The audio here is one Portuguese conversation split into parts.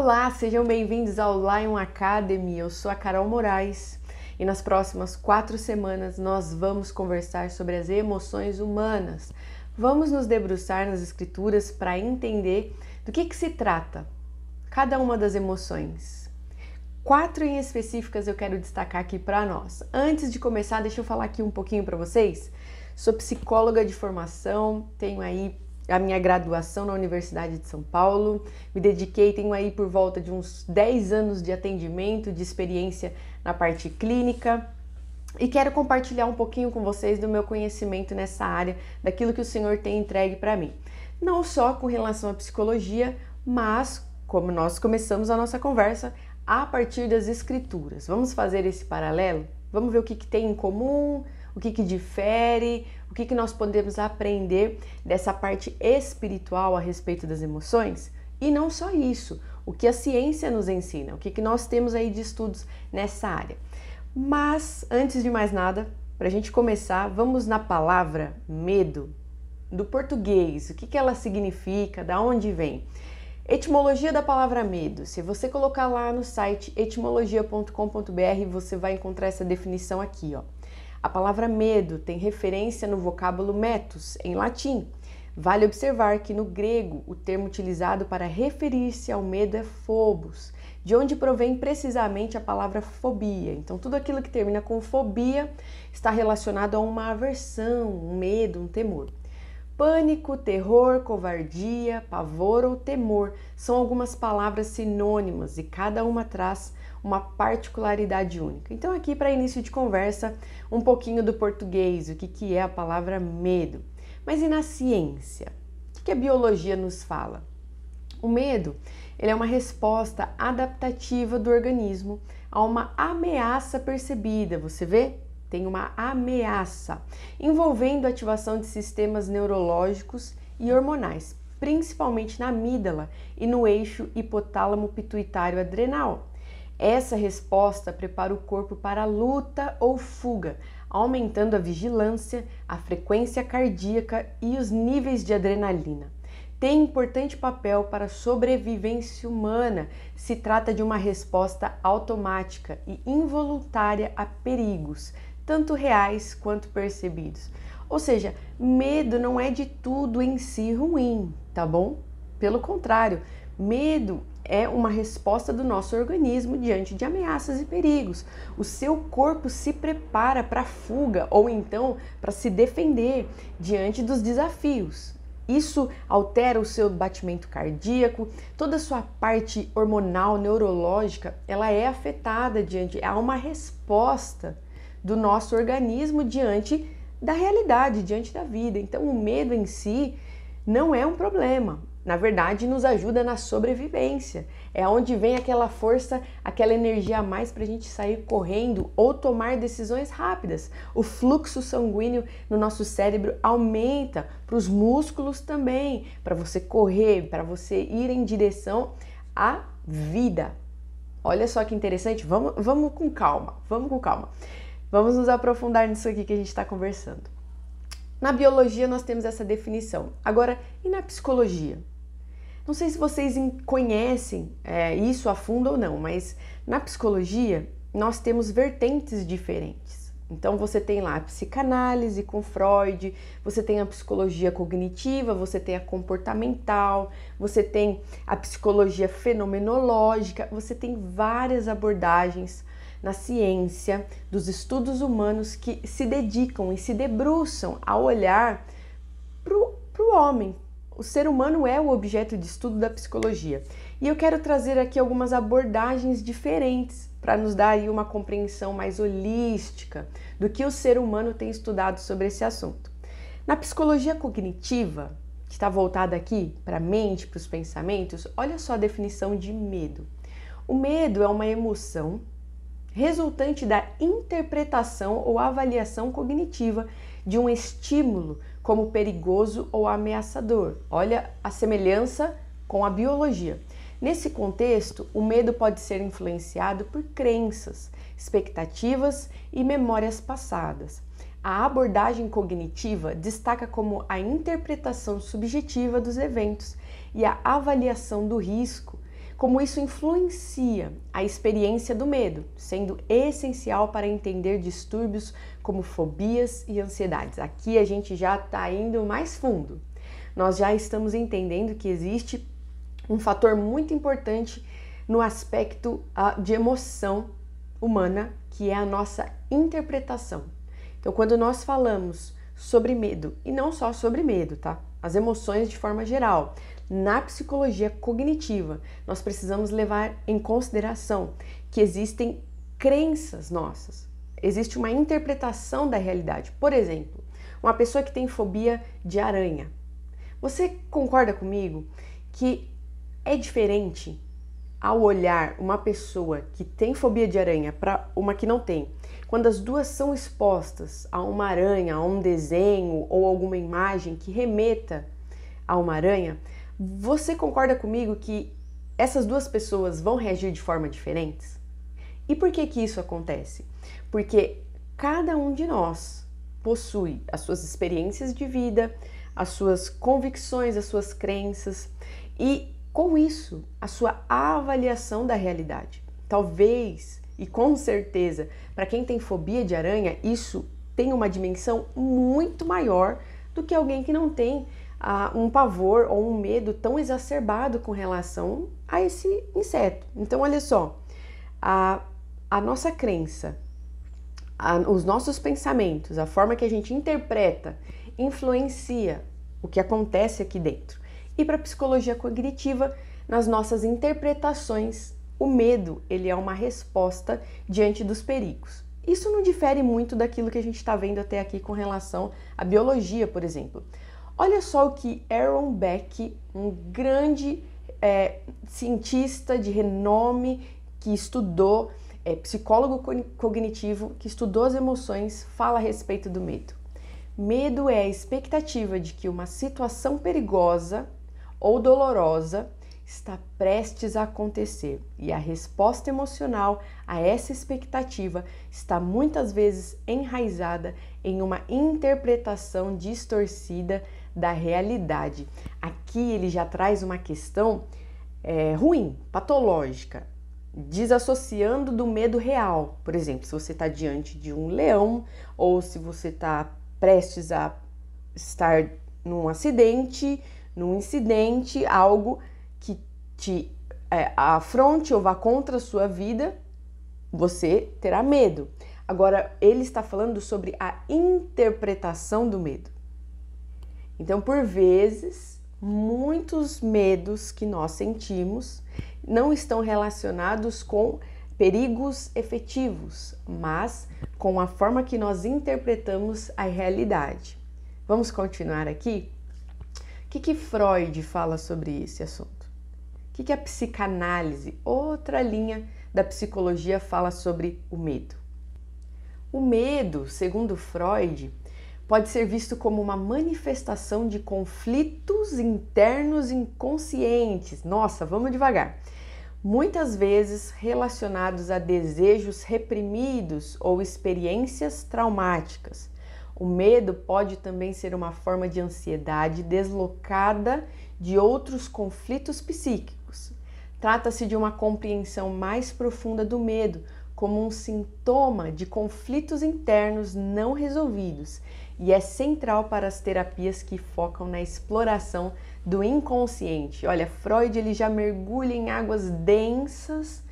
Olá, sejam bem-vindos ao Lion Academy. Eu sou a Carol Moraes e nas próximas quatro semanas nós vamos conversar sobre as emoções humanas. Vamos nos debruçar nas escrituras para entender do que, que se trata cada uma das emoções. Quatro em específicas eu quero destacar aqui para nós. Antes de começar, deixa eu falar aqui um pouquinho para vocês. Sou psicóloga de formação, tenho aí a minha graduação na Universidade de São Paulo. Me dediquei, tenho aí por volta de uns 10 anos de atendimento, de experiência na parte clínica. E quero compartilhar um pouquinho com vocês do meu conhecimento nessa área, daquilo que o Senhor tem entregue para mim. Não só com relação à psicologia, mas como nós começamos a nossa conversa a partir das escrituras. Vamos fazer esse paralelo? Vamos ver o que, que tem em comum, o que, que difere, que, que nós podemos aprender dessa parte espiritual a respeito das emoções? E não só isso, o que a ciência nos ensina, o que, que nós temos aí de estudos nessa área. Mas, antes de mais nada, para a gente começar, vamos na palavra medo, do português, o que, que ela significa, da onde vem. Etimologia da palavra medo. Se você colocar lá no site etimologia.com.br, você vai encontrar essa definição aqui, ó. A palavra medo tem referência no vocábulo metus, em latim. Vale observar que no grego o termo utilizado para referir-se ao medo é phobos, de onde provém precisamente a palavra fobia. Então, tudo aquilo que termina com fobia está relacionado a uma aversão, um medo, um temor. Pânico, terror, covardia, pavor ou temor são algumas palavras sinônimas e cada uma traz uma particularidade única. Então, aqui para início de conversa, um pouquinho do português, o que, que é a palavra medo. Mas e na ciência? O que, que a biologia nos fala? O medo ele é uma resposta adaptativa do organismo a uma ameaça percebida. Você vê? Tem uma ameaça envolvendo a ativação de sistemas neurológicos e hormonais, principalmente na amígdala e no eixo hipotálamo pituitário adrenal. Essa resposta prepara o corpo para a luta ou fuga, aumentando a vigilância, a frequência cardíaca e os níveis de adrenalina. Tem importante papel para a sobrevivência humana. Se trata de uma resposta automática e involuntária a perigos, tanto reais quanto percebidos. Ou seja, medo não é de tudo em si ruim, tá bom? Pelo contrário, Medo é uma resposta do nosso organismo diante de ameaças e perigos. O seu corpo se prepara para fuga ou então para se defender diante dos desafios. Isso altera o seu batimento cardíaco, toda a sua parte hormonal, neurológica, ela é afetada diante, há uma resposta do nosso organismo diante da realidade, diante da vida. Então, o medo em si não é um problema na verdade nos ajuda na sobrevivência. É onde vem aquela força, aquela energia a mais para a gente sair correndo ou tomar decisões rápidas. O fluxo sanguíneo no nosso cérebro aumenta, para os músculos também, para você correr, para você ir em direção à vida. Olha só que interessante, vamos, vamos com calma, vamos com calma. Vamos nos aprofundar nisso aqui que a gente está conversando. Na biologia nós temos essa definição. Agora, e na psicologia? Não sei se vocês conhecem é, isso a fundo ou não, mas na psicologia nós temos vertentes diferentes. Então você tem lá a psicanálise com Freud, você tem a psicologia cognitiva, você tem a comportamental, você tem a psicologia fenomenológica, você tem várias abordagens na ciência dos estudos humanos que se dedicam e se debruçam a olhar para o homem, o ser humano é o objeto de estudo da psicologia e eu quero trazer aqui algumas abordagens diferentes para nos dar uma compreensão mais holística do que o ser humano tem estudado sobre esse assunto. Na psicologia cognitiva, que está voltada aqui para a mente, para os pensamentos, olha só a definição de medo. O medo é uma emoção resultante da interpretação ou avaliação cognitiva de um estímulo como perigoso ou ameaçador. Olha a semelhança com a biologia. Nesse contexto, o medo pode ser influenciado por crenças, expectativas e memórias passadas. A abordagem cognitiva destaca como a interpretação subjetiva dos eventos e a avaliação do risco, como isso influencia a experiência do medo, sendo essencial para entender distúrbios como fobias e ansiedades. Aqui a gente já está indo mais fundo. Nós já estamos entendendo que existe um fator muito importante no aspecto ah, de emoção humana, que é a nossa interpretação. Então, quando nós falamos sobre medo, e não só sobre medo, tá? As emoções de forma geral. Na psicologia cognitiva, nós precisamos levar em consideração que existem crenças nossas, Existe uma interpretação da realidade. Por exemplo, uma pessoa que tem fobia de aranha. Você concorda comigo que é diferente ao olhar uma pessoa que tem fobia de aranha para uma que não tem? Quando as duas são expostas a uma aranha, a um desenho ou alguma imagem que remeta a uma aranha, você concorda comigo que essas duas pessoas vão reagir de forma diferentes? E por que que isso acontece? porque cada um de nós possui as suas experiências de vida, as suas convicções, as suas crenças e com isso a sua avaliação da realidade. Talvez e com certeza, para quem tem fobia de aranha, isso tem uma dimensão muito maior do que alguém que não tem ah, um pavor ou um medo tão exacerbado com relação a esse inseto. Então, olha só, a, a nossa crença a, os nossos pensamentos, a forma que a gente interpreta, influencia o que acontece aqui dentro. E para a psicologia cognitiva, nas nossas interpretações, o medo ele é uma resposta diante dos perigos. Isso não difere muito daquilo que a gente está vendo até aqui com relação à biologia, por exemplo. Olha só o que Aaron Beck, um grande é, cientista de renome que estudou é psicólogo cognitivo que estudou as emoções, fala a respeito do medo. Medo é a expectativa de que uma situação perigosa ou dolorosa está prestes a acontecer e a resposta emocional a essa expectativa está muitas vezes enraizada em uma interpretação distorcida da realidade. Aqui ele já traz uma questão é, ruim, patológica, desassociando do medo real. Por exemplo, se você está diante de um leão ou se você está prestes a estar num acidente, num incidente, algo que te é, afronte ou vá contra a sua vida, você terá medo. Agora, ele está falando sobre a interpretação do medo. Então, por vezes, muitos medos que nós sentimos não estão relacionados com perigos efetivos, mas com a forma que nós interpretamos a realidade. Vamos continuar aqui? O que, que Freud fala sobre esse assunto? O que, que a psicanálise, outra linha da psicologia, fala sobre o medo? O medo, segundo Freud, pode ser visto como uma manifestação de conflitos internos inconscientes. Nossa, vamos devagar. Muitas vezes relacionados a desejos reprimidos ou experiências traumáticas. O medo pode também ser uma forma de ansiedade deslocada de outros conflitos psíquicos. Trata-se de uma compreensão mais profunda do medo como um sintoma de conflitos internos não resolvidos e é central para as terapias que focam na exploração do inconsciente. Olha, Freud ele já mergulha em águas densas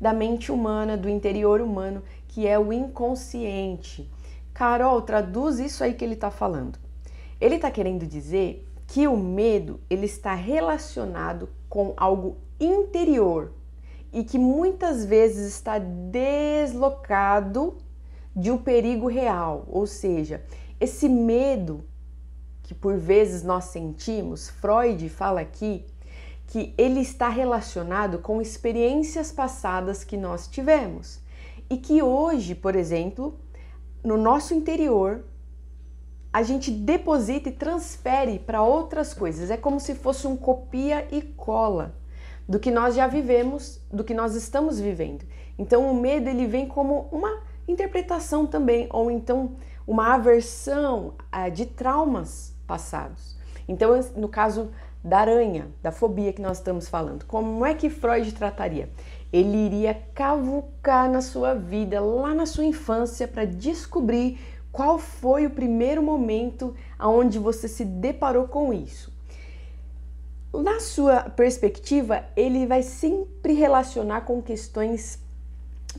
da mente humana, do interior humano, que é o inconsciente. Carol, traduz isso aí que ele está falando. Ele está querendo dizer que o medo ele está relacionado com algo interior e que muitas vezes está deslocado de um perigo real, ou seja, esse medo que por vezes nós sentimos, Freud fala aqui que ele está relacionado com experiências passadas que nós tivemos e que hoje, por exemplo, no nosso interior, a gente deposita e transfere para outras coisas. É como se fosse um copia e cola do que nós já vivemos, do que nós estamos vivendo. Então o medo ele vem como uma interpretação também, ou então uma aversão ah, de traumas passados. Então, no caso da aranha, da fobia que nós estamos falando, como é que Freud trataria? Ele iria cavucar na sua vida, lá na sua infância, para descobrir qual foi o primeiro momento aonde você se deparou com isso. Na sua perspectiva, ele vai sempre relacionar com questões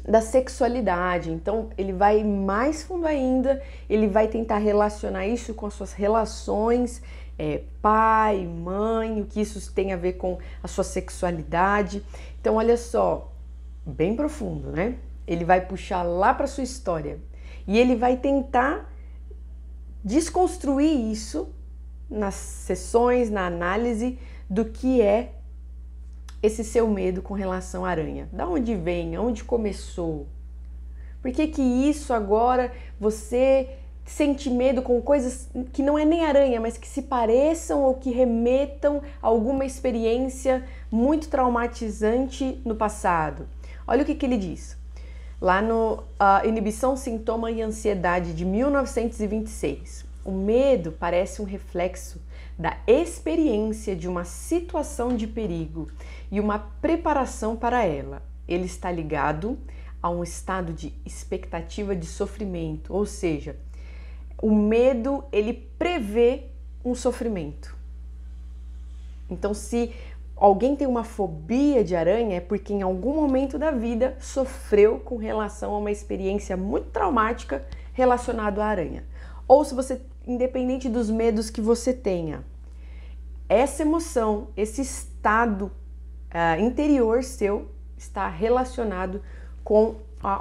da sexualidade. Então, ele vai mais fundo ainda, ele vai tentar relacionar isso com as suas relações, é, pai, mãe, o que isso tem a ver com a sua sexualidade. Então, olha só, bem profundo, né? Ele vai puxar lá para sua história e ele vai tentar desconstruir isso nas sessões, na análise do que é esse seu medo com relação à aranha? Da onde vem? Onde começou? Por que que isso agora você sente medo com coisas que não é nem aranha, mas que se pareçam ou que remetam a alguma experiência muito traumatizante no passado? Olha o que, que ele diz. Lá no uh, Inibição, Sintoma e Ansiedade de 1926. O medo parece um reflexo da experiência de uma situação de perigo e uma preparação para ela. Ele está ligado a um estado de expectativa de sofrimento, ou seja, o medo ele prevê um sofrimento. Então, se alguém tem uma fobia de aranha, é porque em algum momento da vida sofreu com relação a uma experiência muito traumática relacionada à aranha. Ou se você independente dos medos que você tenha. Essa emoção, esse estado uh, interior seu está relacionado com uh,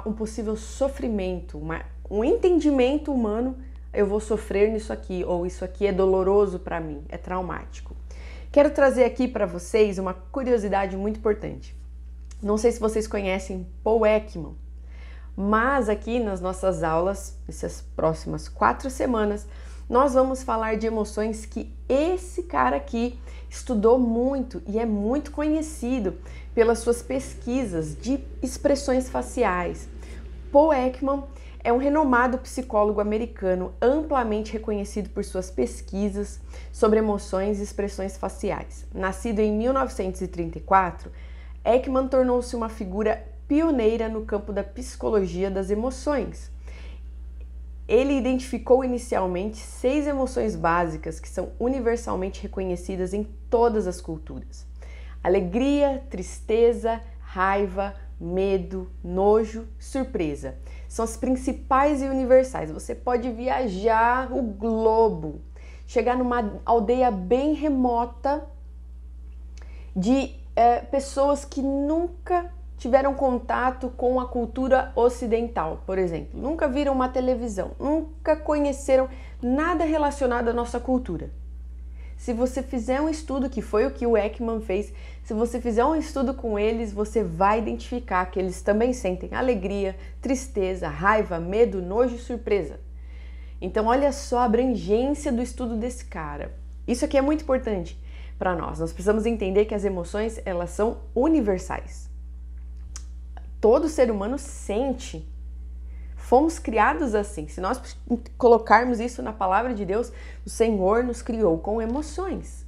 um possível sofrimento, uma, um entendimento humano. Eu vou sofrer nisso aqui, ou isso aqui é doloroso para mim, é traumático. Quero trazer aqui para vocês uma curiosidade muito importante. Não sei se vocês conhecem Paul Ekman, mas aqui nas nossas aulas, nessas próximas quatro semanas, nós vamos falar de emoções que esse cara aqui estudou muito e é muito conhecido pelas suas pesquisas de expressões faciais. Paul Ekman é um renomado psicólogo americano amplamente reconhecido por suas pesquisas sobre emoções e expressões faciais. Nascido em 1934, Ekman tornou-se uma figura pioneira no campo da psicologia das emoções ele identificou inicialmente seis emoções básicas que são universalmente reconhecidas em todas as culturas: alegria, tristeza, raiva, medo, nojo, surpresa. São as principais e universais. Você pode viajar o globo, chegar numa aldeia bem remota de é, pessoas que nunca tiveram contato com a cultura ocidental, por exemplo, nunca viram uma televisão, nunca conheceram nada relacionado à nossa cultura. Se você fizer um estudo, que foi o que o Ekman fez, se você fizer um estudo com eles, você vai identificar que eles também sentem alegria, tristeza, raiva, medo, nojo e surpresa. Então, olha só a abrangência do estudo desse cara. Isso aqui é muito importante para nós. Nós precisamos entender que as emoções, elas são universais todo ser humano sente. Fomos criados assim. Se nós colocarmos isso na palavra de Deus, o Senhor nos criou com emoções.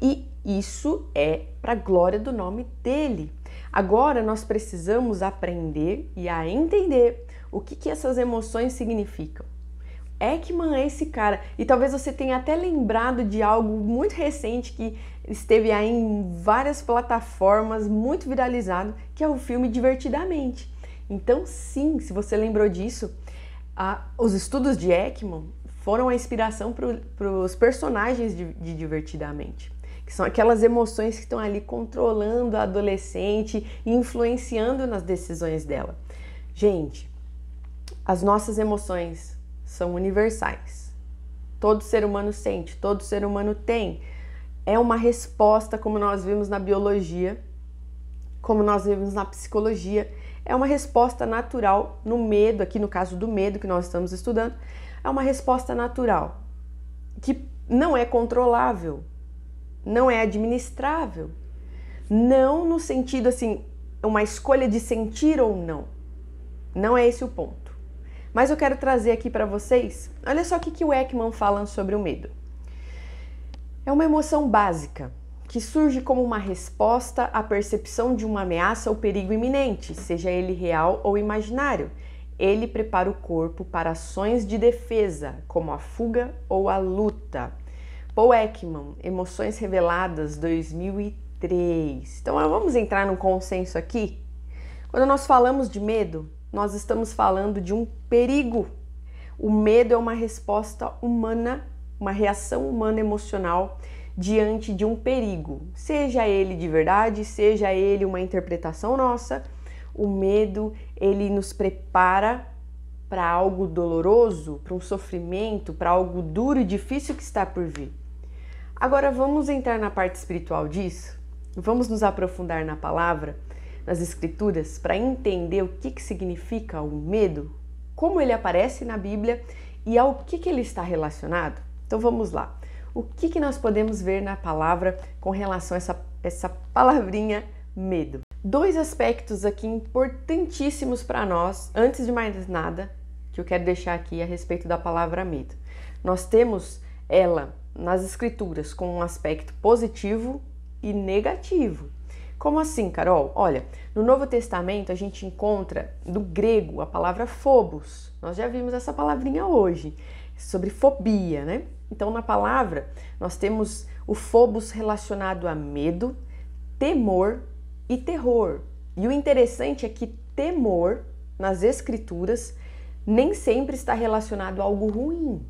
E isso é para a glória do nome dele. Agora nós precisamos aprender e a entender o que, que essas emoções significam. É Ekman é esse cara. E talvez você tenha até lembrado de algo muito recente que esteve aí em várias plataformas, muito viralizado, que é o filme Divertidamente. Então, sim, se você lembrou disso, a, os estudos de Ekman foram a inspiração para os personagens de, de Divertidamente que são aquelas emoções que estão ali controlando a adolescente, influenciando nas decisões dela. Gente, as nossas emoções são universais. Todo ser humano sente, todo ser humano tem. É uma resposta, como nós vimos na biologia, como nós vimos na psicologia, é uma resposta natural no medo, aqui no caso do medo que nós estamos estudando, é uma resposta natural que não é controlável, não é administrável. Não no sentido assim, uma escolha de sentir ou não. Não é esse o ponto. Mas eu quero trazer aqui para vocês, olha só o que, que o Ekman fala sobre o medo. É uma emoção básica, que surge como uma resposta à percepção de uma ameaça ou perigo iminente, seja ele real ou imaginário. Ele prepara o corpo para ações de defesa, como a fuga ou a luta. Paul Ekman, Emoções Reveladas 2003. Então vamos entrar num consenso aqui? Quando nós falamos de medo, nós estamos falando de um perigo. O medo é uma resposta humana, uma reação humana emocional diante de um perigo, seja ele de verdade, seja ele uma interpretação nossa. O medo, ele nos prepara para algo doloroso, para um sofrimento, para algo duro e difícil que está por vir. Agora vamos entrar na parte espiritual disso? Vamos nos aprofundar na palavra? nas Escrituras para entender o que, que significa o medo, como ele aparece na Bíblia e ao que, que ele está relacionado? Então vamos lá. O que, que nós podemos ver na palavra com relação a essa, essa palavrinha medo? Dois aspectos aqui importantíssimos para nós, antes de mais nada, que eu quero deixar aqui a respeito da palavra medo. Nós temos ela nas escrituras com um aspecto positivo e negativo. Como assim, Carol? Olha, no Novo Testamento a gente encontra do grego a palavra phobos. Nós já vimos essa palavrinha hoje, sobre fobia, né? Então, na palavra, nós temos o phobos relacionado a medo, temor e terror. E o interessante é que temor nas escrituras nem sempre está relacionado a algo ruim.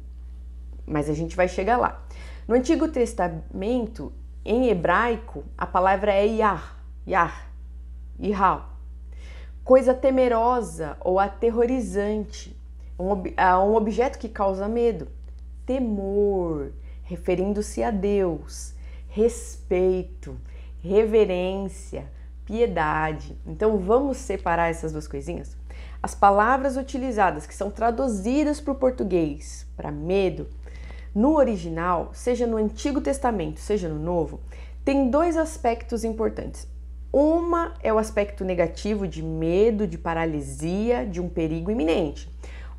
Mas a gente vai chegar lá. No Antigo Testamento, em hebraico, a palavra é Yah, Yah, Ihal. Coisa temerosa ou aterrorizante, um, ob é, um objeto que causa medo, temor, referindo-se a Deus, respeito, reverência, piedade. Então vamos separar essas duas coisinhas? As palavras utilizadas que são traduzidas para o português para medo, no original, seja no Antigo Testamento, seja no Novo, tem dois aspectos importantes. Uma é o aspecto negativo de medo, de paralisia, de um perigo iminente.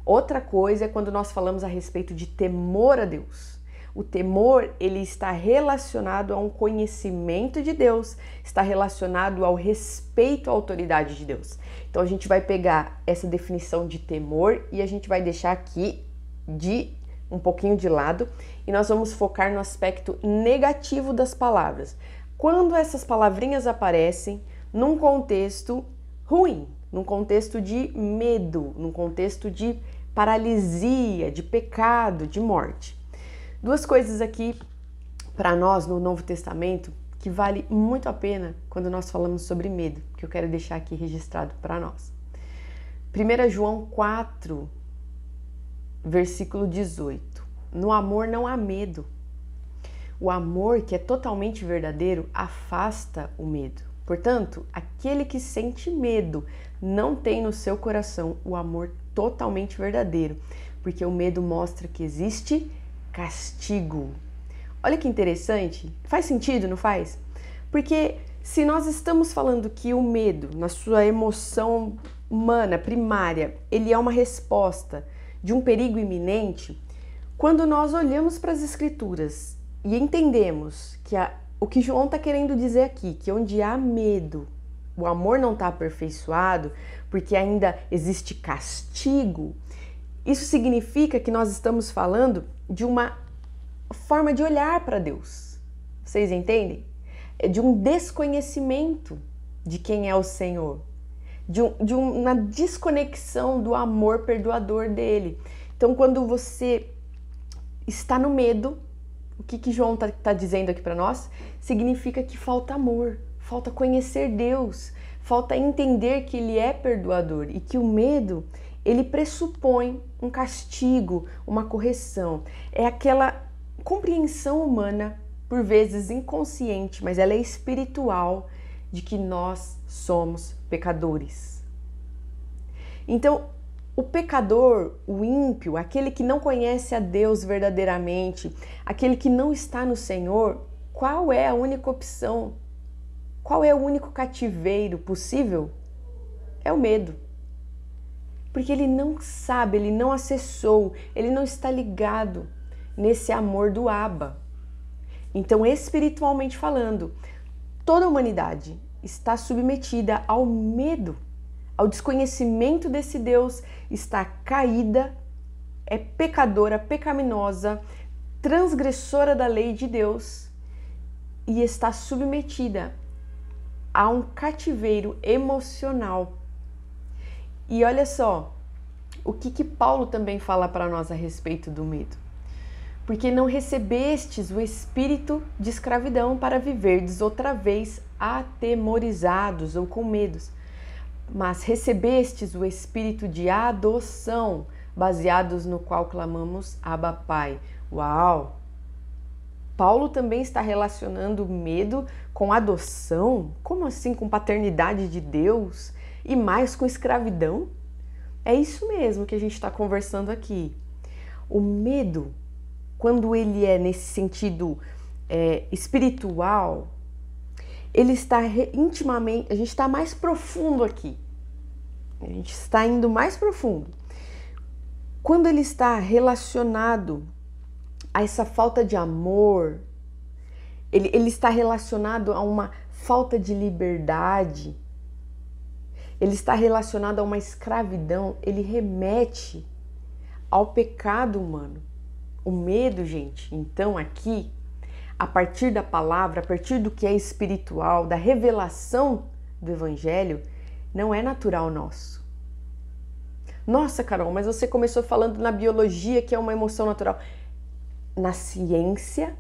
Outra coisa é quando nós falamos a respeito de temor a Deus. O temor, ele está relacionado a um conhecimento de Deus, está relacionado ao respeito à autoridade de Deus. Então a gente vai pegar essa definição de temor e a gente vai deixar aqui de um pouquinho de lado e nós vamos focar no aspecto negativo das palavras quando essas palavrinhas aparecem num contexto ruim, num contexto de medo, num contexto de paralisia, de pecado, de morte. Duas coisas aqui para nós no Novo Testamento que vale muito a pena quando nós falamos sobre medo, que eu quero deixar aqui registrado para nós. 1 João 4, versículo 18. No amor não há medo. O amor que é totalmente verdadeiro afasta o medo. Portanto, aquele que sente medo não tem no seu coração o amor totalmente verdadeiro, porque o medo mostra que existe castigo. Olha que interessante, faz sentido, não faz? Porque se nós estamos falando que o medo, na sua emoção humana primária, ele é uma resposta de um perigo iminente, quando nós olhamos para as escrituras e entendemos que a, o que João está querendo dizer aqui, que onde há medo, o amor não está aperfeiçoado, porque ainda existe castigo, isso significa que nós estamos falando de uma forma de olhar para Deus. Vocês entendem? É de um desconhecimento de quem é o Senhor, de, um, de uma desconexão do amor perdoador dele. Então, quando você está no medo, o que, que João está tá dizendo aqui para nós? Significa que falta amor, falta conhecer Deus, falta entender que Ele é perdoador e que o medo ele pressupõe um castigo, uma correção. É aquela compreensão humana, por vezes inconsciente, mas ela é espiritual, de que nós somos pecadores. Então, o pecador, o ímpio, aquele que não conhece a Deus verdadeiramente, aquele que não está no Senhor, qual é a única opção? Qual é o único cativeiro possível? É o medo. Porque ele não sabe, ele não acessou, ele não está ligado nesse amor do Abba. Então, espiritualmente falando, toda a humanidade está submetida ao medo ao desconhecimento desse Deus, está caída, é pecadora, pecaminosa, transgressora da lei de Deus e está submetida a um cativeiro emocional. E olha só, o que que Paulo também fala para nós a respeito do medo? Porque não recebestes o espírito de escravidão para viverdes outra vez atemorizados ou com medos mas recebestes o espírito de adoção, baseados no qual clamamos Abba Pai. Uau! Paulo também está relacionando medo com adoção? Como assim com paternidade de Deus? E mais com escravidão? É isso mesmo que a gente está conversando aqui. O medo, quando ele é nesse sentido é, espiritual, ele está intimamente, a gente está mais profundo aqui. A gente está indo mais profundo. Quando ele está relacionado a essa falta de amor, ele, ele está relacionado a uma falta de liberdade, ele está relacionado a uma escravidão, ele remete ao pecado humano. O medo, gente, então aqui a partir da palavra, a partir do que é espiritual, da revelação do Evangelho, não é natural nosso. Nossa, Carol, mas você começou falando na biologia que é uma emoção natural. Na ciência,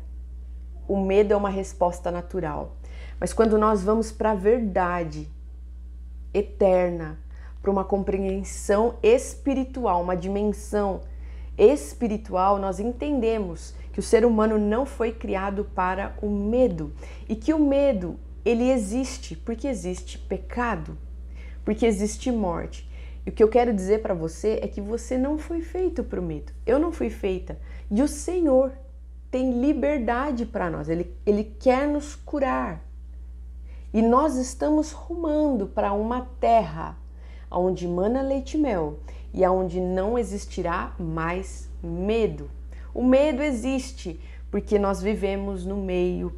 o medo é uma resposta natural. Mas quando nós vamos para a verdade eterna, para uma compreensão espiritual, uma dimensão espiritual, nós entendemos que o ser humano não foi criado para o medo e que o medo ele existe porque existe pecado, porque existe morte. E o que eu quero dizer para você é que você não foi feito para o medo. Eu não fui feita. E o Senhor tem liberdade para nós. Ele, ele quer nos curar. E nós estamos rumando para uma terra onde mana leite e mel e aonde não existirá mais medo. O medo existe porque nós vivemos no meio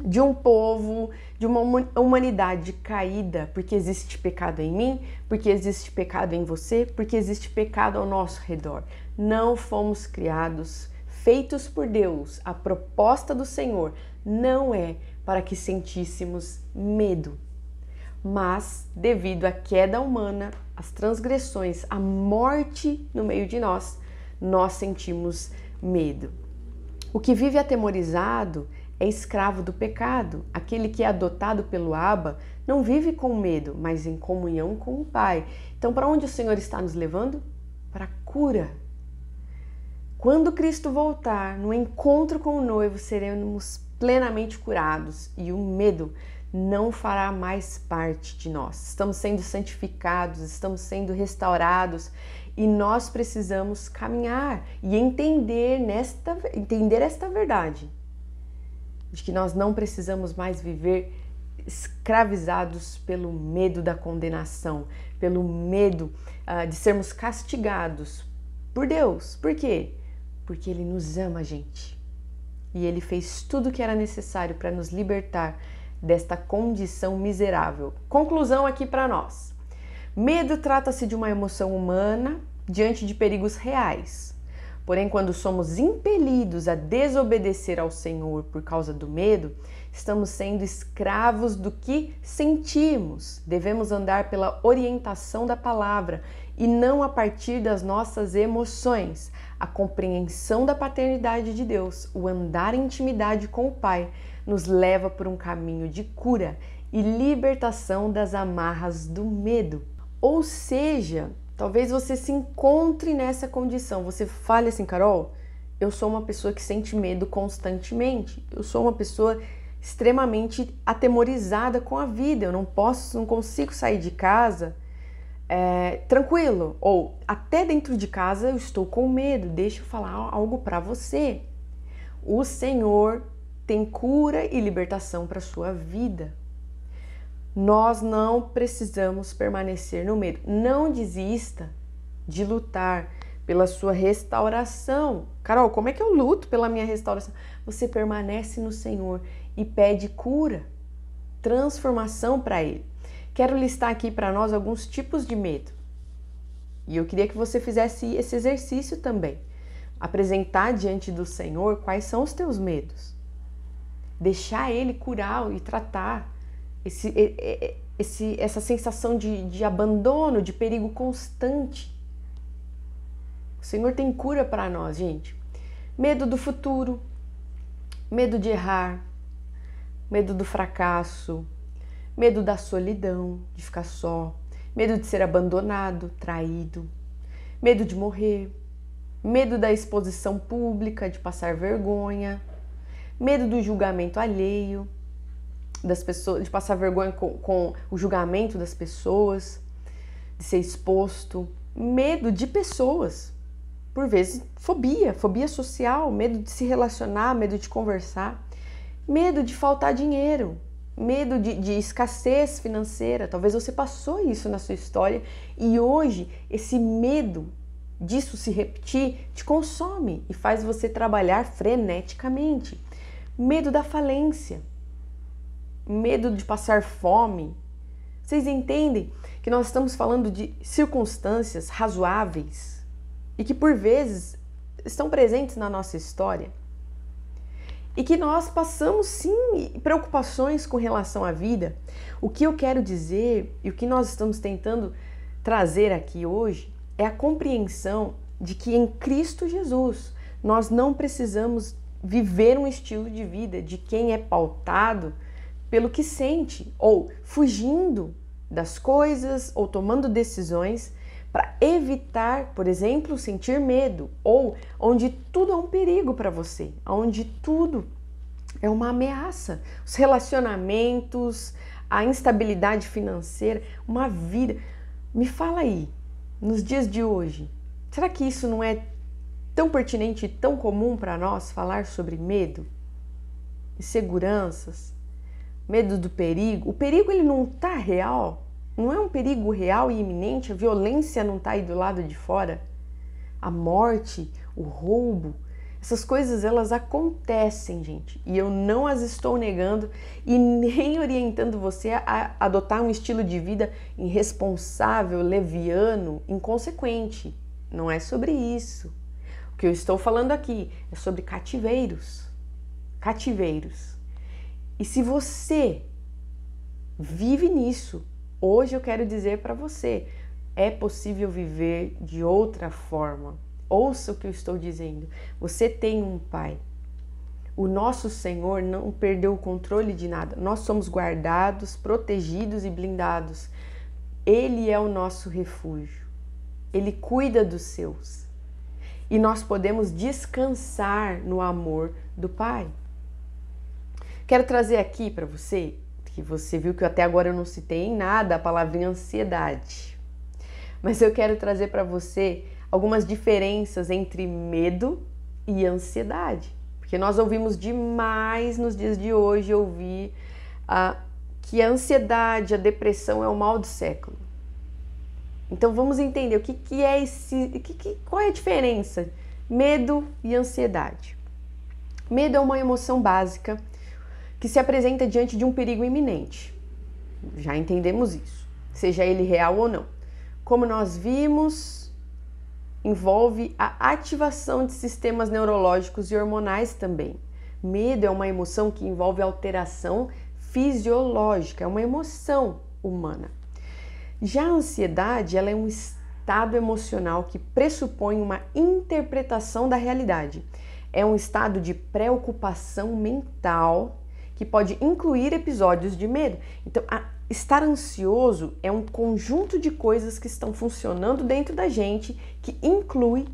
de um povo, de uma humanidade caída, porque existe pecado em mim, porque existe pecado em você, porque existe pecado ao nosso redor. Não fomos criados, feitos por Deus. A proposta do Senhor não é para que sentíssemos medo. Mas, devido à queda humana, às transgressões, à morte no meio de nós, nós sentimos medo. O que vive atemorizado é escravo do pecado. Aquele que é adotado pelo Abba não vive com medo, mas em comunhão com o Pai. Então, para onde o Senhor está nos levando? Para a cura. Quando Cristo voltar, no encontro com o noivo, seremos plenamente curados e o medo não fará mais parte de nós. Estamos sendo santificados, estamos sendo restaurados, e nós precisamos caminhar e entender nesta entender esta verdade de que nós não precisamos mais viver escravizados pelo medo da condenação, pelo medo uh, de sermos castigados por Deus. Por quê? Porque Ele nos ama, gente. E Ele fez tudo o que era necessário para nos libertar desta condição miserável. Conclusão aqui para nós. Medo trata-se de uma emoção humana diante de perigos reais. Porém, quando somos impelidos a desobedecer ao Senhor por causa do medo, estamos sendo escravos do que sentimos. Devemos andar pela orientação da palavra e não a partir das nossas emoções. A compreensão da paternidade de Deus, o andar em intimidade com o Pai, nos leva por um caminho de cura e libertação das amarras do medo. Ou seja, talvez você se encontre nessa condição. Você fale assim, Carol, eu sou uma pessoa que sente medo constantemente. Eu sou uma pessoa extremamente atemorizada com a vida. Eu não posso, não consigo sair de casa é, tranquilo. Ou até dentro de casa eu estou com medo. Deixa eu falar algo para você. O Senhor tem cura e libertação para sua vida. Nós não precisamos permanecer no medo. Não desista de lutar pela sua restauração. Carol, como é que eu luto pela minha restauração? Você permanece no Senhor e pede cura, transformação para Ele. Quero listar aqui para nós alguns tipos de medo. E eu queria que você fizesse esse exercício também. Apresentar diante do Senhor quais são os teus medos. Deixar Ele curar e tratar esse, esse, essa sensação de, de abandono, de perigo constante. O Senhor tem cura para nós, gente. Medo do futuro, medo de errar, medo do fracasso, medo da solidão, de ficar só, medo de ser abandonado, traído, medo de morrer, medo da exposição pública, de passar vergonha, medo do julgamento alheio, das pessoas, de passar vergonha com, com o julgamento das pessoas, de ser exposto, medo de pessoas, por vezes fobia, fobia social, medo de se relacionar, medo de conversar, medo de faltar dinheiro, medo de, de, escassez financeira. Talvez você passou isso na sua história e hoje esse medo disso se repetir te consome e faz você trabalhar freneticamente. Medo da falência medo de passar fome. Vocês entendem que nós estamos falando de circunstâncias razoáveis e que por vezes estão presentes na nossa história? E que nós passamos sim preocupações com relação à vida. O que eu quero dizer e o que nós estamos tentando trazer aqui hoje é a compreensão de que em Cristo Jesus nós não precisamos viver um estilo de vida de quem é pautado pelo que sente ou fugindo das coisas ou tomando decisões para evitar, por exemplo, sentir medo ou onde tudo é um perigo para você, onde tudo é uma ameaça. Os relacionamentos, a instabilidade financeira, uma vida. Me fala aí, nos dias de hoje, será que isso não é tão pertinente e tão comum para nós falar sobre medo, inseguranças, medo do perigo. O perigo ele não tá real, não é um perigo real e iminente, a violência não tá aí do lado de fora. A morte, o roubo, essas coisas elas acontecem, gente, e eu não as estou negando e nem orientando você a adotar um estilo de vida irresponsável, leviano, inconsequente. Não é sobre isso. O que eu estou falando aqui é sobre cativeiros. Cativeiros. E se você vive nisso, hoje eu quero dizer para você, é possível viver de outra forma. Ouça o que eu estou dizendo. Você tem um pai. O nosso Senhor não perdeu o controle de nada. Nós somos guardados, protegidos e blindados. Ele é o nosso refúgio. Ele cuida dos seus. E nós podemos descansar no amor do Pai. Quero trazer aqui para você, que você viu que até agora eu não citei em nada a palavrinha ansiedade. Mas eu quero trazer para você algumas diferenças entre medo e ansiedade. Porque nós ouvimos demais nos dias de hoje ouvir ah, que a ansiedade, a depressão é o mal do século. Então vamos entender o que, que é esse. Que, que, qual é a diferença? Medo e ansiedade. Medo é uma emoção básica que se apresenta diante de um perigo iminente. Já entendemos isso, seja ele real ou não. Como nós vimos, envolve a ativação de sistemas neurológicos e hormonais também. Medo é uma emoção que envolve alteração fisiológica, é uma emoção humana. Já a ansiedade, ela é um estado emocional que pressupõe uma interpretação da realidade. É um estado de preocupação mental que pode incluir episódios de medo. Então, a, estar ansioso é um conjunto de coisas que estão funcionando dentro da gente que inclui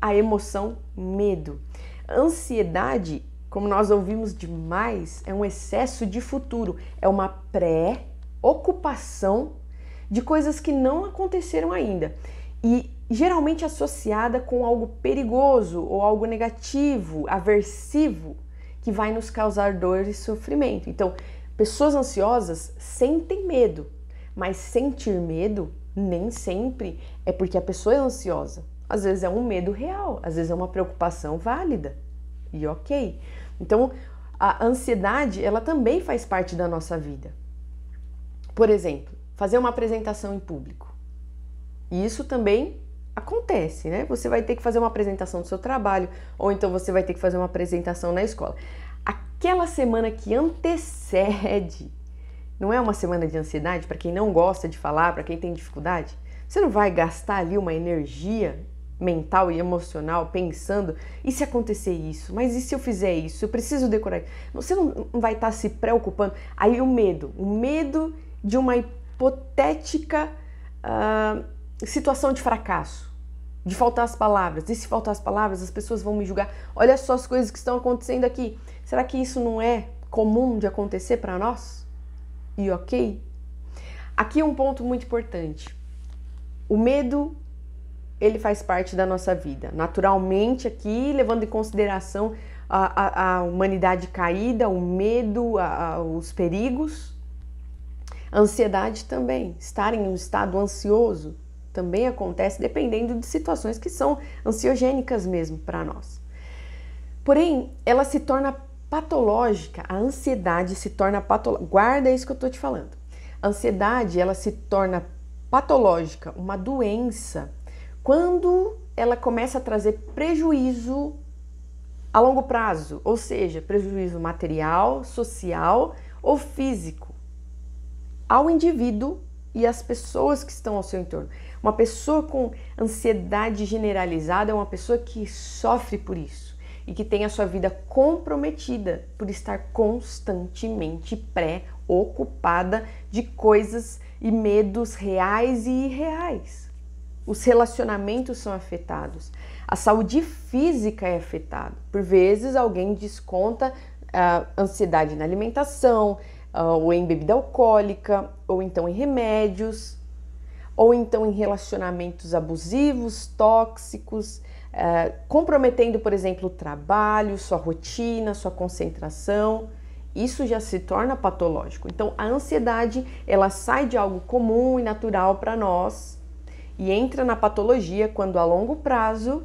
a emoção medo. Ansiedade, como nós ouvimos demais, é um excesso de futuro, é uma pré-ocupação de coisas que não aconteceram ainda. E geralmente associada com algo perigoso ou algo negativo, aversivo, que vai nos causar dor e sofrimento. Então, pessoas ansiosas sentem medo, mas sentir medo nem sempre é porque a pessoa é ansiosa. Às vezes é um medo real, às vezes é uma preocupação válida. E OK. Então, a ansiedade, ela também faz parte da nossa vida. Por exemplo, fazer uma apresentação em público. E isso também acontece, né? Você vai ter que fazer uma apresentação do seu trabalho, ou então você vai ter que fazer uma apresentação na escola. Aquela semana que antecede, não é uma semana de ansiedade para quem não gosta de falar, para quem tem dificuldade? Você não vai gastar ali uma energia mental e emocional pensando: e se acontecer isso? Mas e se eu fizer isso? Eu preciso decorar. Você não vai estar tá se preocupando. Aí o medo, o medo de uma hipotética uh, situação de fracasso de faltar as palavras. E se faltar as palavras, as pessoas vão me julgar. Olha só as coisas que estão acontecendo aqui. Será que isso não é comum de acontecer para nós? E ok? Aqui é um ponto muito importante. O medo, ele faz parte da nossa vida. Naturalmente, aqui, levando em consideração a, a, a humanidade caída, o medo, a, os perigos. Ansiedade também. Estar em um estado ansioso também acontece dependendo de situações que são ansiogênicas mesmo para nós. Porém, ela se torna patológica, a ansiedade se torna patológica. Guarda isso que eu estou te falando. A ansiedade, ela se torna patológica, uma doença, quando ela começa a trazer prejuízo a longo prazo, ou seja, prejuízo material, social ou físico ao indivíduo e às pessoas que estão ao seu entorno. Uma pessoa com ansiedade generalizada é uma pessoa que sofre por isso e que tem a sua vida comprometida por estar constantemente pré-ocupada de coisas e medos reais e irreais. Os relacionamentos são afetados, a saúde física é afetada. Por vezes alguém desconta a ah, ansiedade na alimentação, ah, ou em bebida alcoólica, ou então em remédios, ou então em relacionamentos abusivos, tóxicos, eh, comprometendo, por exemplo, o trabalho, sua rotina, sua concentração. Isso já se torna patológico. Então, a ansiedade ela sai de algo comum e natural para nós e entra na patologia quando, a longo prazo,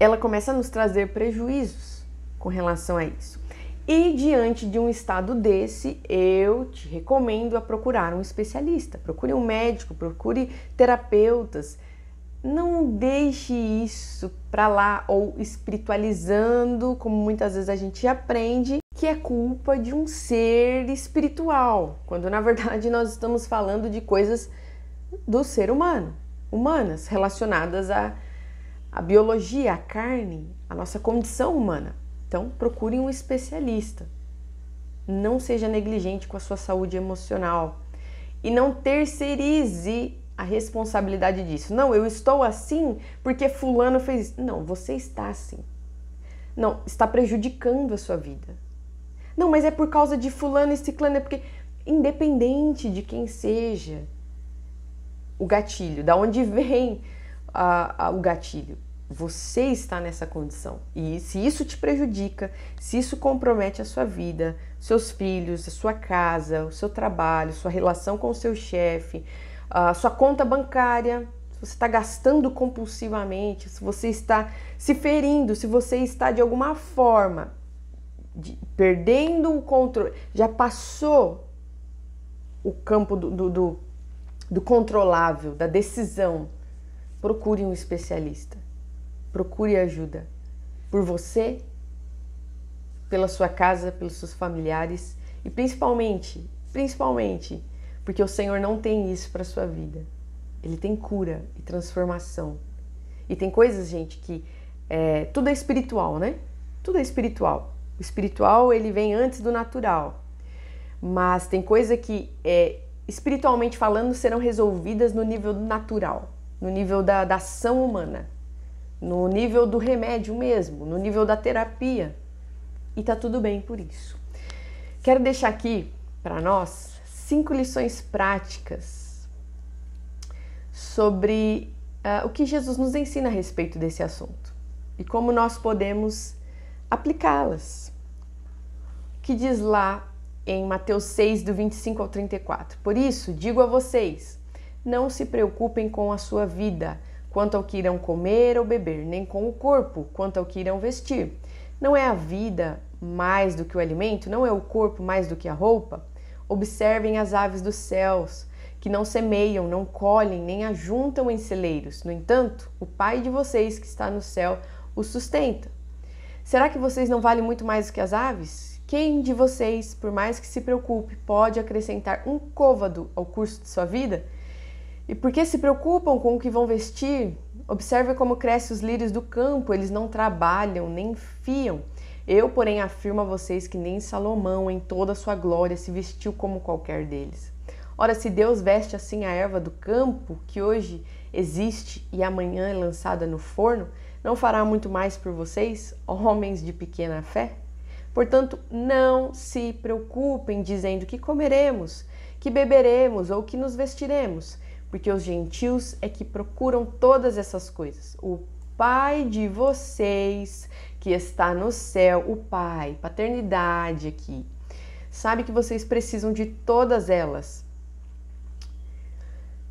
ela começa a nos trazer prejuízos com relação a isso. E diante de um estado desse, eu te recomendo a procurar um especialista. Procure um médico, procure terapeutas. Não deixe isso para lá ou espiritualizando, como muitas vezes a gente aprende, que é culpa de um ser espiritual, quando na verdade nós estamos falando de coisas do ser humano, humanas, relacionadas à, à biologia, à carne, à nossa condição humana. Então, procure um especialista. Não seja negligente com a sua saúde emocional e não terceirize a responsabilidade disso. Não, eu estou assim porque fulano fez. Não, você está assim. Não, está prejudicando a sua vida. Não, mas é por causa de fulano e ciclano, é porque independente de quem seja o gatilho, da onde vem a, a, o gatilho. Você está nessa condição. E se isso te prejudica, se isso compromete a sua vida, seus filhos, a sua casa, o seu trabalho, sua relação com o seu chefe, a sua conta bancária, se você está gastando compulsivamente, se você está se ferindo, se você está de alguma forma de, perdendo o controle, já passou o campo do, do, do, do controlável, da decisão, procure um especialista procure ajuda por você, pela sua casa, pelos seus familiares e principalmente, principalmente, porque o Senhor não tem isso para sua vida. Ele tem cura e transformação. E tem coisas, gente, que é, tudo é espiritual, né? Tudo é espiritual. O espiritual ele vem antes do natural, mas tem coisa que é, espiritualmente falando serão resolvidas no nível natural, no nível da, da ação humana no nível do remédio mesmo, no nível da terapia. E tá tudo bem por isso. Quero deixar aqui para nós cinco lições práticas sobre uh, o que Jesus nos ensina a respeito desse assunto e como nós podemos aplicá-las. O que diz lá em Mateus 6, do 25 ao 34. Por isso, digo a vocês: não se preocupem com a sua vida quanto ao que irão comer ou beber, nem com o corpo, quanto ao que irão vestir. Não é a vida mais do que o alimento? Não é o corpo mais do que a roupa? Observem as aves dos céus, que não semeiam, não colhem, nem ajuntam em celeiros. No entanto, o Pai de vocês que está no céu os sustenta. Será que vocês não valem muito mais do que as aves? Quem de vocês, por mais que se preocupe, pode acrescentar um côvado ao curso de sua vida? E porque se preocupam com o que vão vestir? Observe como crescem os lírios do campo, eles não trabalham, nem fiam. Eu, porém, afirmo a vocês que nem Salomão, em toda a sua glória, se vestiu como qualquer deles. Ora, se Deus veste assim a erva do campo, que hoje existe e amanhã é lançada no forno, não fará muito mais por vocês, homens de pequena fé? Portanto, não se preocupem dizendo que comeremos, que beberemos ou que nos vestiremos porque os gentios é que procuram todas essas coisas. O Pai de vocês que está no céu, o Pai, paternidade aqui, sabe que vocês precisam de todas elas.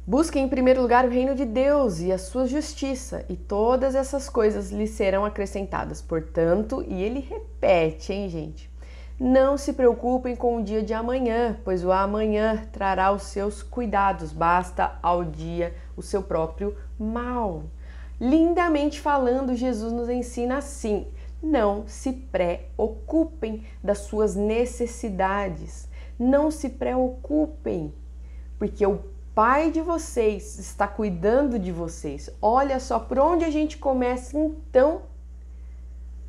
Busquem em primeiro lugar o reino de Deus e a sua justiça, e todas essas coisas lhe serão acrescentadas. Portanto, e ele repete, hein, gente? Não se preocupem com o dia de amanhã, pois o amanhã trará os seus cuidados, basta ao dia o seu próprio mal. Lindamente falando, Jesus nos ensina assim: não se preocupem das suas necessidades, não se preocupem, porque o Pai de vocês está cuidando de vocês. Olha só por onde a gente começa, então.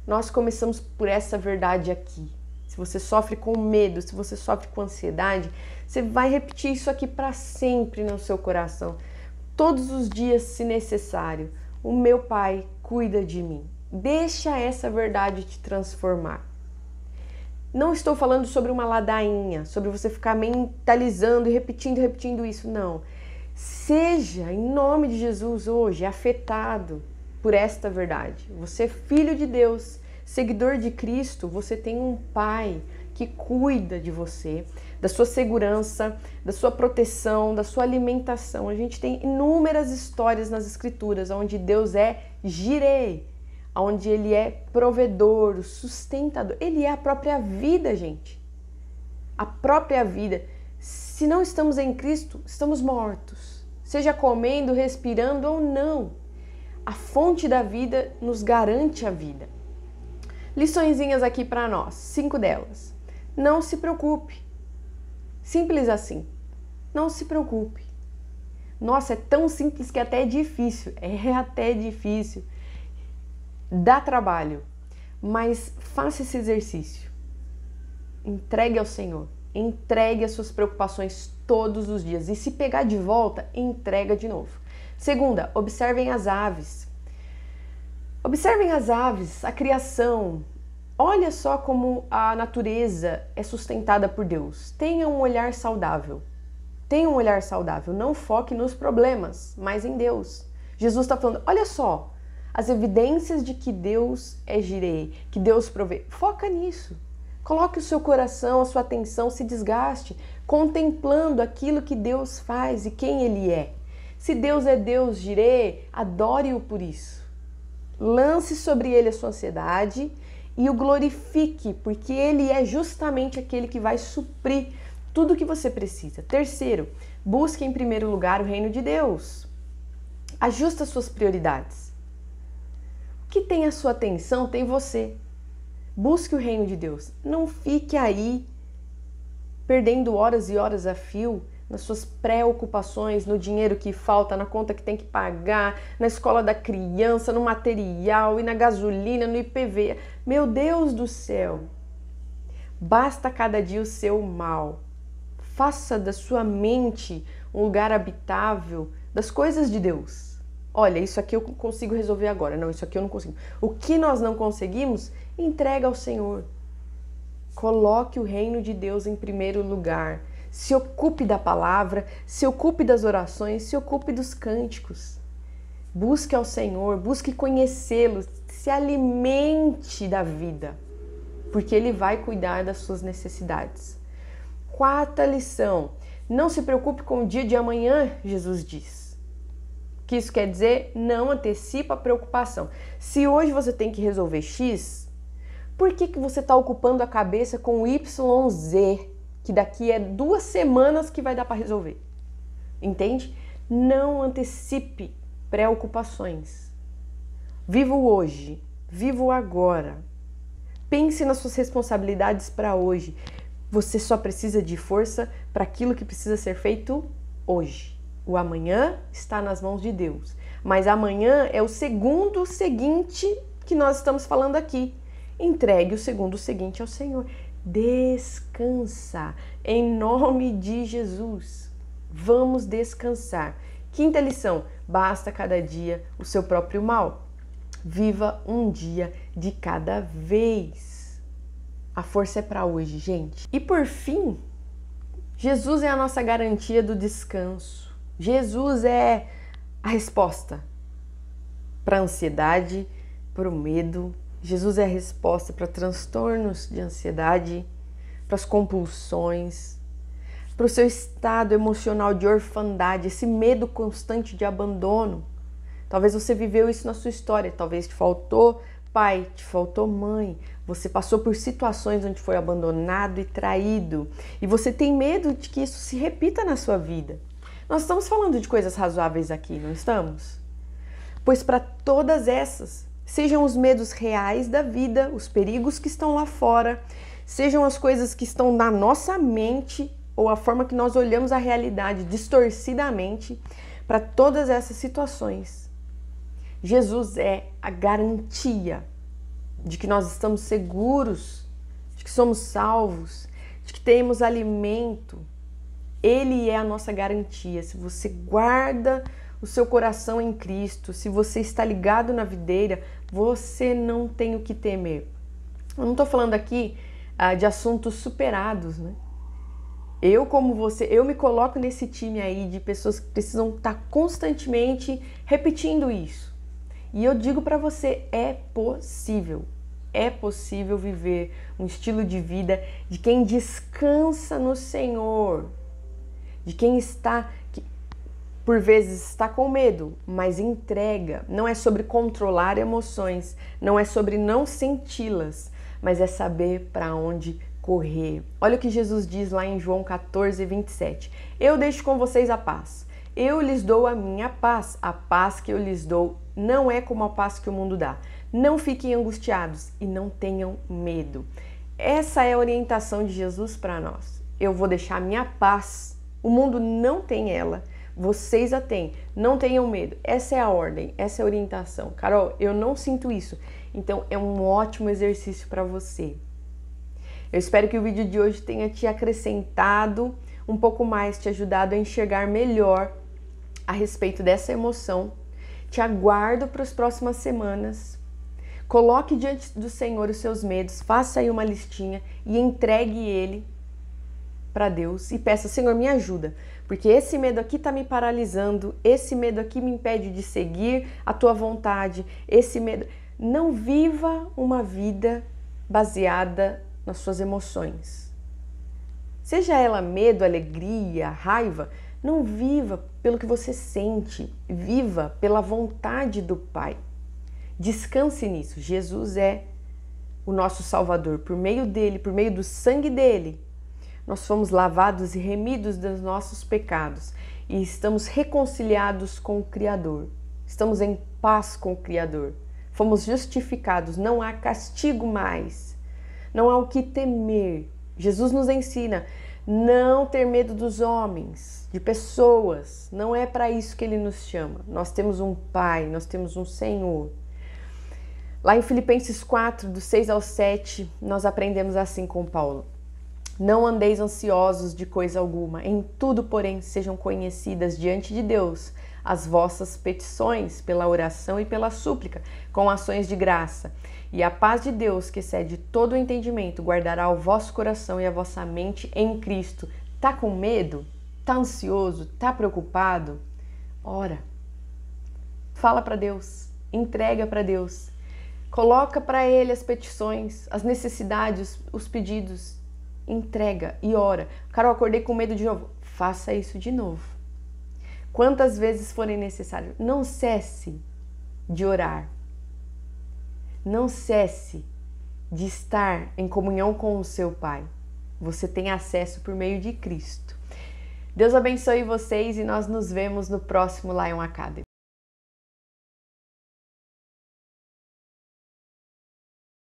Nós começamos por essa verdade aqui se você sofre com medo, se você sofre com ansiedade, você vai repetir isso aqui para sempre no seu coração, todos os dias, se necessário. O meu Pai cuida de mim. Deixa essa verdade te transformar. Não estou falando sobre uma ladainha, sobre você ficar mentalizando e repetindo, repetindo isso, não. Seja, em nome de Jesus, hoje afetado por esta verdade. Você é filho de Deus Seguidor de Cristo, você tem um Pai que cuida de você, da sua segurança, da sua proteção, da sua alimentação. A gente tem inúmeras histórias nas escrituras onde Deus é girei, onde ele é provedor, sustentador. Ele é a própria vida, gente. A própria vida. Se não estamos em Cristo, estamos mortos. Seja comendo, respirando ou não. A fonte da vida nos garante a vida liçõezinhas aqui para nós, cinco delas. Não se preocupe. Simples assim. Não se preocupe. Nossa, é tão simples que até é difícil. É até difícil. Dá trabalho. Mas faça esse exercício. Entregue ao Senhor. Entregue as suas preocupações todos os dias. E se pegar de volta, entrega de novo. Segunda, observem as aves. Observem as aves, a criação. Olha só como a natureza é sustentada por Deus. Tenha um olhar saudável. Tenha um olhar saudável. Não foque nos problemas, mas em Deus. Jesus está falando: olha só, as evidências de que Deus é girei, que Deus provê. Foca nisso. Coloque o seu coração, a sua atenção, se desgaste, contemplando aquilo que Deus faz e quem Ele é. Se Deus é Deus girei, adore-o por isso lance sobre ele a sua ansiedade e o glorifique, porque ele é justamente aquele que vai suprir tudo o que você precisa. Terceiro, busque em primeiro lugar o reino de Deus. as suas prioridades. O que tem a sua atenção tem você. Busque o reino de Deus. Não fique aí perdendo horas e horas a fio nas suas preocupações, no dinheiro que falta, na conta que tem que pagar, na escola da criança, no material e na gasolina, no IPV. Meu Deus do céu! Basta cada dia o seu mal. Faça da sua mente um lugar habitável das coisas de Deus. Olha, isso aqui eu consigo resolver agora. Não, isso aqui eu não consigo. O que nós não conseguimos, entrega ao Senhor. Coloque o reino de Deus em primeiro lugar se ocupe da palavra, se ocupe das orações, se ocupe dos cânticos. Busque ao Senhor, busque conhecê-lo, se alimente da vida, porque Ele vai cuidar das suas necessidades. Quarta lição: não se preocupe com o dia de amanhã, Jesus diz. O que isso quer dizer? Não antecipa a preocupação. Se hoje você tem que resolver X, por que, que você está ocupando a cabeça com YZ? que daqui é duas semanas que vai dar para resolver. Entende? Não antecipe preocupações. Vivo hoje, vivo agora. Pense nas suas responsabilidades para hoje. Você só precisa de força para aquilo que precisa ser feito hoje. O amanhã está nas mãos de Deus. Mas amanhã é o segundo seguinte que nós estamos falando aqui. Entregue o segundo seguinte ao Senhor. Descansa Em nome de Jesus, vamos descansar. Quinta lição: basta cada dia o seu próprio mal. Viva um dia de cada vez. A força é para hoje, gente. E por fim, Jesus é a nossa garantia do descanso. Jesus é a resposta para a ansiedade, para o medo, Jesus é a resposta para transtornos de ansiedade, para as compulsões, para o seu estado emocional de orfandade, esse medo constante de abandono. Talvez você viveu isso na sua história, talvez te faltou pai, te faltou mãe, você passou por situações onde foi abandonado e traído, e você tem medo de que isso se repita na sua vida. Nós estamos falando de coisas razoáveis aqui, não estamos? Pois para todas essas, Sejam os medos reais da vida, os perigos que estão lá fora, sejam as coisas que estão na nossa mente ou a forma que nós olhamos a realidade distorcidamente para todas essas situações. Jesus é a garantia de que nós estamos seguros, de que somos salvos, de que temos alimento. Ele é a nossa garantia. Se você guarda o seu coração em Cristo, se você está ligado na videira, você não tem o que temer. Eu não estou falando aqui ah, de assuntos superados, né? Eu, como você, eu me coloco nesse time aí de pessoas que precisam estar tá constantemente repetindo isso. E eu digo para você, é possível. É possível viver um estilo de vida de quem descansa no Senhor, de quem está por vezes está com medo, mas entrega. Não é sobre controlar emoções, não é sobre não senti-las, mas é saber para onde correr. Olha o que Jesus diz lá em João 14, 27. Eu deixo com vocês a paz. Eu lhes dou a minha paz. A paz que eu lhes dou não é como a paz que o mundo dá. Não fiquem angustiados e não tenham medo. Essa é a orientação de Jesus para nós. Eu vou deixar a minha paz. O mundo não tem ela vocês a têm. Não tenham medo. Essa é a ordem, essa é a orientação. Carol, eu não sinto isso. Então é um ótimo exercício para você. Eu espero que o vídeo de hoje tenha te acrescentado um pouco mais, te ajudado a enxergar melhor a respeito dessa emoção. Te aguardo para as próximas semanas. Coloque diante do Senhor os seus medos, faça aí uma listinha e entregue ele para Deus e peça: Senhor, me ajuda porque esse medo aqui está me paralisando, esse medo aqui me impede de seguir a tua vontade, esse medo. Não viva uma vida baseada nas suas emoções. Seja ela medo, alegria, raiva, não viva pelo que você sente, viva pela vontade do Pai. Descanse nisso. Jesus é o nosso Salvador. Por meio dele, por meio do sangue dele, nós fomos lavados e remidos dos nossos pecados e estamos reconciliados com o Criador. Estamos em paz com o Criador. Fomos justificados, não há castigo mais. Não há o que temer. Jesus nos ensina não ter medo dos homens, de pessoas. Não é para isso que ele nos chama. Nós temos um Pai, nós temos um Senhor. Lá em Filipenses 4, do 6 ao 7, nós aprendemos assim com Paulo. Não andeis ansiosos de coisa alguma, em tudo, porém, sejam conhecidas diante de Deus as vossas petições pela oração e pela súplica, com ações de graça. E a paz de Deus, que excede todo o entendimento, guardará o vosso coração e a vossa mente em Cristo. Tá com medo? Tá ansioso? Tá preocupado? Ora. Fala para Deus, entrega para Deus. Coloca para ele as petições, as necessidades, os pedidos entrega e ora. Carol, acordei com medo de novo. Faça isso de novo. Quantas vezes forem necessário, não cesse de orar. Não cesse de estar em comunhão com o seu Pai. Você tem acesso por meio de Cristo. Deus abençoe vocês e nós nos vemos no próximo Lion Academy.